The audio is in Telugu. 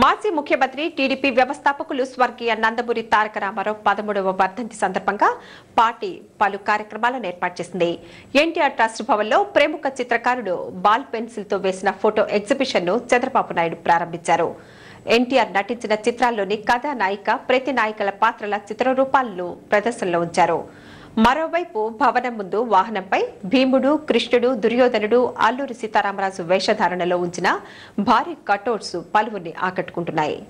మాజీ ముఖ్యమంత్రి టీడీపీ వ్యవస్థాపకులు స్వర్గీయ నందమూరి తారక రామారావు పదమూడవ వర్ధంతి సందర్భంగా పార్టీ పలు కార్యక్రమాలను ఏర్పాటు చేసింది ఎన్టీఆర్ ట్రస్ట్ భవన్లో ప్రముఖ చిత్రకారుడు బాల్ పెన్సిల్తో వేసిన ఫోటో ఎగ్జిబిషన్ ను చంద్రబాబు నాయుడు ప్రారంభించారు ఎన్టీఆర్ నటించిన చిత్రాల్లోని కథానాయిక ప్రతి నాయకుల పాత్రల చిత్ర రూపాలను ప్రదర్శనలో ఉంచారు మరోవైపు భవనం ముందు వాహనంపై భీముడు కృష్ణుడు దుర్యోధనుడు అల్లూరి సీతారామరాజు వేషధారణలో ఉంచిన భారీ కటౌట్స్ పలువురిని ఆకట్టుకుంటున్నాయి